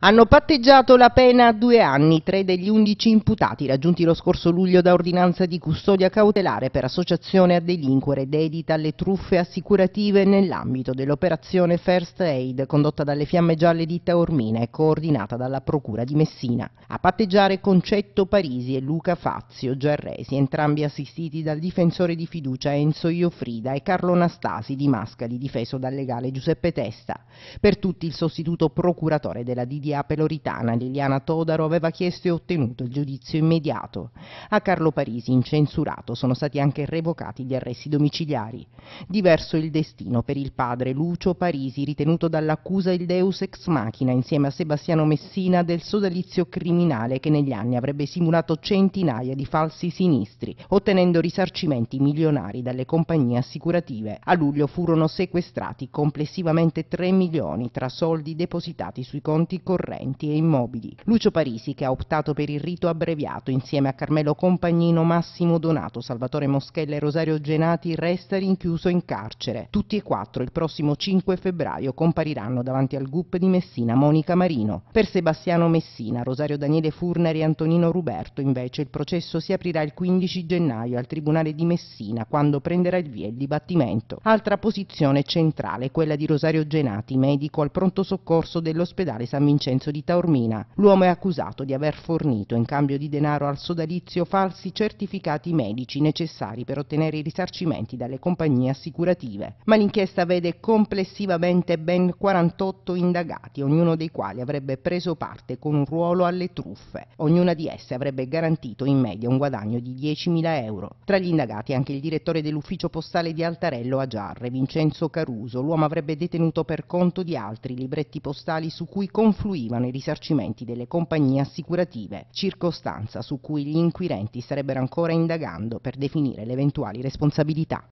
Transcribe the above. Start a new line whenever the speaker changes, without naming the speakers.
Hanno patteggiato la pena a due anni tre degli undici imputati raggiunti lo scorso luglio da ordinanza di custodia cautelare per associazione a delinquere dedita alle truffe assicurative nell'ambito dell'operazione First Aid condotta dalle Fiamme Gialle di Taormina e coordinata dalla Procura di Messina. A patteggiare Concetto Parisi e Luca Fazio Giarresi, entrambi assistiti dal difensore di fiducia Enzo Iofrida e Carlo Nastasi di Mascali, difeso dal legale Giuseppe Testa. Per tutti il sostituto procuratore della DD media peloritana Liliana Todaro aveva chiesto e ottenuto il giudizio immediato. A Carlo Parisi, incensurato, sono stati anche revocati gli arresti domiciliari. Diverso il destino per il padre Lucio Parisi, ritenuto dall'accusa il deus ex machina insieme a Sebastiano Messina del sodalizio criminale che negli anni avrebbe simulato centinaia di falsi sinistri, ottenendo risarcimenti milionari dalle compagnie assicurative. A luglio furono sequestrati complessivamente 3 milioni tra soldi depositati sui conti corretti correnti e immobili. Lucio Parisi, che ha optato per il rito abbreviato insieme a Carmelo Compagnino, Massimo Donato, Salvatore Moschella e Rosario Genati, resta rinchiuso in carcere. Tutti e quattro il prossimo 5 febbraio compariranno davanti al GUP di Messina Monica Marino. Per Sebastiano Messina, Rosario Daniele Furneri e Antonino Ruberto, invece, il processo si aprirà il 15 gennaio al Tribunale di Messina, quando prenderà il via il dibattimento. Altra posizione centrale quella di Rosario Genati, medico al pronto soccorso dell'ospedale San Vincenzo Vincenzo di Taormina. L'uomo è accusato di aver fornito in cambio di denaro al sodalizio falsi certificati medici necessari per ottenere i risarcimenti dalle compagnie assicurative. Ma l'inchiesta vede complessivamente ben 48 indagati, ognuno dei quali avrebbe preso parte con un ruolo alle truffe. Ognuna di esse avrebbe garantito in media un guadagno di 10.000 euro. Tra gli indagati anche il direttore dell'ufficio postale di Altarello a Giarre, Vincenzo Caruso. L'uomo avrebbe detenuto per conto di altri libretti postali su cui confluì confluivano i risarcimenti delle compagnie assicurative, circostanza su cui gli inquirenti starebbero ancora indagando per definire le eventuali responsabilità.